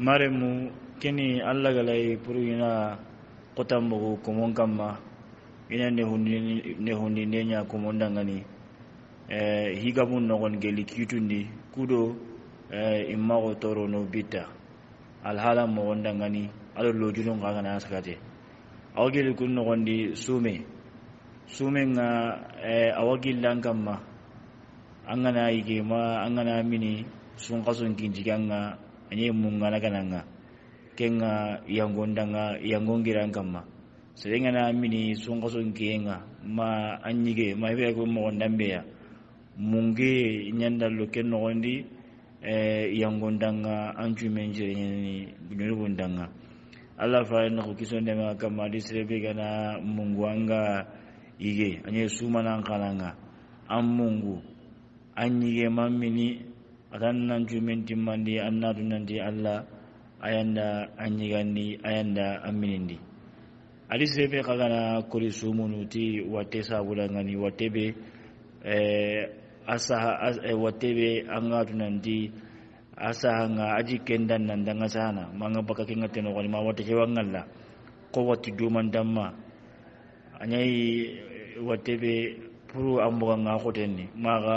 maremu kini alla galai pour ina kotambugu kumon kamma ina nehundi neña kumon dangani eh, higamun nogon geli kitundi kudo eh, immago toro no bita alhala mogon dangani alo lojulun kagana sakate awa geli kun nogondi sume sume nga eh, awa gillan kamma an angana yigema an gana mini sun kasun kincikan anye munga na kananga kenga yangondanga yangongira ngamma sedenga na mini songa songenga ma anyige ma be ko mo ndambeya munge nyandallo ken nogondi e eh, yangondanga anju menjere ni bunyoro bondanga allah fa na ko kisonde ma kama disrebe gana mungwanga ige anye suma kananga an mungu anyige yige mini atannan an timmandi nan di allah ayanda an yigandi ayanda an minindi ali sebe kagana kori munuti wate sabula sabulangani wate be e, asaha e, wate be an ga a asaha nga aji kendan nan danga sana manga baka kinga tenogoni ma ke wangalla ko wati duman damma anyayi wate be puru an buga nga kotenni maga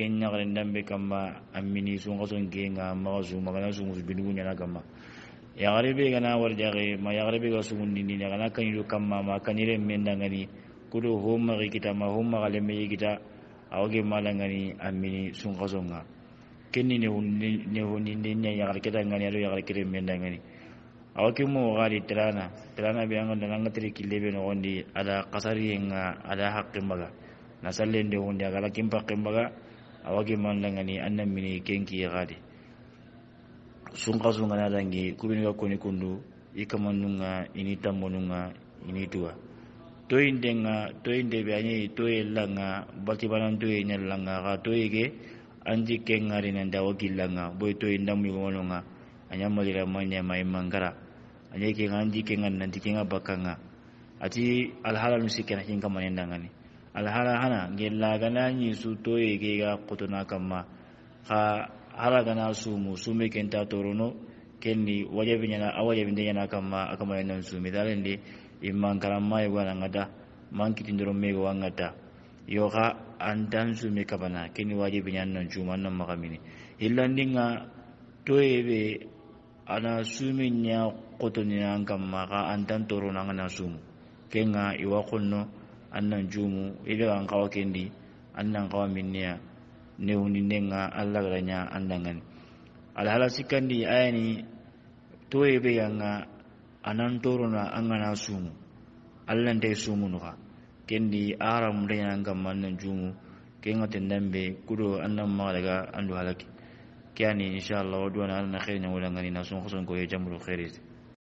kenya kare ndambe kama amini su ngaso ngenga ma su ma su su binu nya kama ya garebe gana war jare ma ya garebe ga su ni ni kana kan yu kama ma kan yire menda ngani kudu homa ri kita ma homa kale me kita awge mala ngani kan amini su ngaso nga kenni ne hun ne hun ni ni ya garebe da ngani ya ya garebe menda ngani awke mo gari trana trana bi anga nanga tri kilebe no ondi ada qasari kan nga ada hakki maga nasalle nde hun ya gala kimbaga awagi mandangani annam mini kenki gadi sunga sunga nadangi kubini ga koni kundu ikamanunga ini tamununga ini tua toindenga toinde bianye toye langa batibanan toye langa ga toyege anji kengari nan dawa gilanga boy toy ndam yugo nonga anya malira manya mai mangara anya ke ngandi kengan ngan nanti ke ngabakanga ati alhalal musikena hinga manendangani alhara hana gella gana ni su toye ke gega kutuna kamma ha hara gana su mu su mekin ta torono kenni wajabin yana a wajabin da yana kamma aka mai nan su misalin da in man karan mai gwana ngada man kitin doron me gwa ngada yo ha an dan su me kabana kenni wajabin yana nan juma nan makamini illan dinga toye be ana sumin ya kutuni an kamma ha an dan torono ngana su mu kenga iwa kunno annan jumu idan an kawo kendi annan kawa minniya ne nga allah garanya andangani alhala sikkandi ayani toye be yanga anan torona an gana sumu allah nte nuka kendi aramu dañanan kamma annan jumu kenga tendambe kudo annan ma daga andu halaki kiyani inchallah wo duwana alana xeeri ñawolangani na sun xoson koye jamulu xeerite